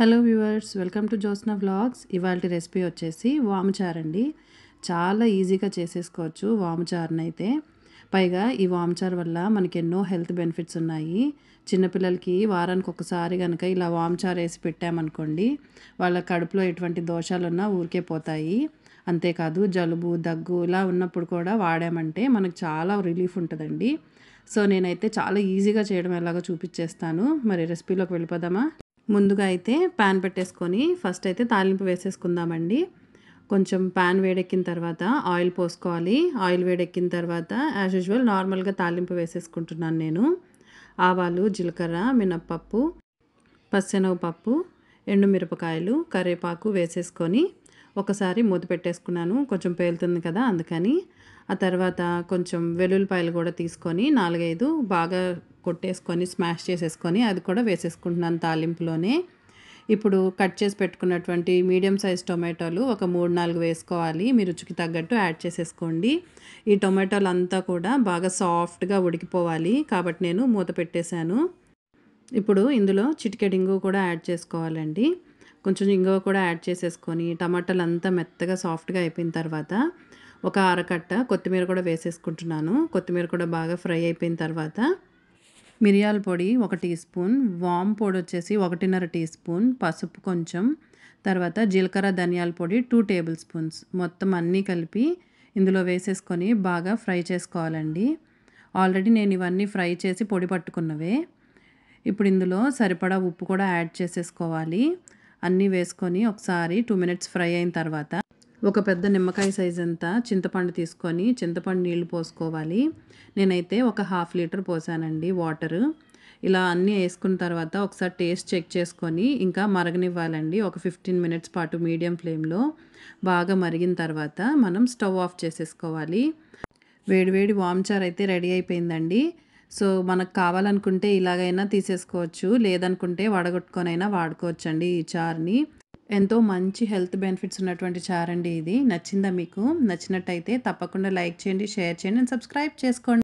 hello viewers welcome to Josna vlogs ఇవాళ recipe వచ్చేసి వామచార్ అండి చాలా ఈజీగా చేసేసుకోవచ్చు వామచార్ని అయితే పైగా ఈ వామచార్ వల్ల మనకి ఎన్నో హెల్త్ బెనిఫిట్స్ ఉన్నాయి చిన్నపిల్లలకి వారానికి ఒకసారి కనుక ఇలా వామచార్ వేసి పెట్టామనుకోండి వాళ్ళ కడుపులో ఎటువంటి దోషాలున్నా ఊరికే పోతాయి అంతేకాదు జలుబు దగ్గు ఇలా ఉన్నప్పుడు కూడా వాడామంటే మనకు చాలా రిలీఫ్ ఉంటుందండి సో నేనైతే చాలా ఈజీగా చేయడం ఎలాగో చూపించేస్తాను మరి రెసిపీలోకి వెళ్ళిపోదామా ముందుగా అయితే ప్యాన్ పెట్టేసుకొని ఫస్ట్ అయితే తాలింపు వేసేసుకుందామండి కొంచెం ప్యాన్ వేడెక్కిన తర్వాత ఆయిల్ పోసుకోవాలి ఆయిల్ వేడెక్కిన తర్వాత యాజ్ యూజువల్ నార్మల్గా తాలింపు వేసేసుకుంటున్నాను నేను ఆవాలు జీలకర్ర మినప్పప్పు ఎండు ఎండుమిరపకాయలు కరివేపాకు వేసేసుకొని ఒకసారి మూత పెట్టేసుకున్నాను కొంచెం పేలుతుంది కదా అందుకని ఆ తర్వాత కొంచెం వెల్లుల్లిపాయలు కూడా తీసుకొని నాలుగైదు బాగా కొట్టేసుకొని స్మాష్ చేసేసుకొని అది కూడా వేసేసుకుంటున్నాను తాలింపులోనే ఇప్పుడు కట్ చేసి పెట్టుకున్నటువంటి మీడియం సైజ్ టొమాటోలు ఒక మూడు నాలుగు వేసుకోవాలి మీ రుచికి తగ్గట్టు యాడ్ చేసేసుకోండి ఈ టొమాటోలు అంతా కూడా బాగా సాఫ్ట్గా ఉడికిపోవాలి కాబట్టి నేను మూత పెట్టేశాను ఇప్పుడు ఇందులో చిటికెడ్ ఇంగు కూడా యాడ్ చేసుకోవాలండి కొంచెం ఇంగువ కూడా యాడ్ చేసేసుకొని టమాటాలు అంతా మెత్తగా సాఫ్ట్గా అయిపోయిన తర్వాత ఒక అరకట్ట కొత్తిమీర కూడా వేసేసుకుంటున్నాను కొత్తిమీర కూడా బాగా ఫ్రై అయిపోయిన తర్వాత మిరియాల పొడి ఒక టీ స్పూన్ వామ్ పొడి వచ్చేసి ఒకటిన్నర టీ స్పూన్ పసుపు కొంచెం తర్వాత జీలకర్ర ధనియాల పొడి టూ టేబుల్ స్పూన్స్ మొత్తం అన్నీ కలిపి ఇందులో వేసేసుకొని బాగా ఫ్రై చేసుకోవాలండి ఆల్రెడీ నేను ఇవన్నీ ఫ్రై చేసి పొడి పట్టుకున్నవే ఇప్పుడు ఇందులో సరిపడా ఉప్పు కూడా యాడ్ చేసేసుకోవాలి అన్నీ వేసుకొని ఒకసారి టూ మినిట్స్ ఫ్రై అయిన తర్వాత ఒక పెద్ద నిమ్మకాయ సైజ్ అంతా చింతపండు తీసుకొని చింతపండు నీళ్లు పోసుకోవాలి నేనైతే ఒక హాఫ్ లీటర్ పోసానండి వాటరు ఇలా అన్నీ వేసుకున్న తర్వాత ఒకసారి టేస్ట్ చెక్ చేసుకొని ఇంకా మరగనివ్వాలండి ఒక ఫిఫ్టీన్ మినిట్స్ పాటు మీడియం ఫ్లేమ్లో బాగా మరిగిన తర్వాత మనం స్టవ్ ఆఫ్ చేసేసుకోవాలి వేడివేడి వామ్చార్ అయితే రెడీ అయిపోయిందండి సో మనకు కావాలనుకుంటే ఇలాగైనా తీసేసుకోవచ్చు లేదనుకుంటే వడగొట్టుకొనైనా వాడుకోవచ్చండి ఈ చార్ని ఎంతో మంచి హెల్త్ బెనిఫిట్స్ ఉన్నటువంటి చారండి ఇది నచ్చిందా మీకు నచ్చినట్టయితే తప్పకుండా లైక్ చేయండి షేర్ చేయండి అండ్ సబ్స్క్రైబ్ చేసుకోండి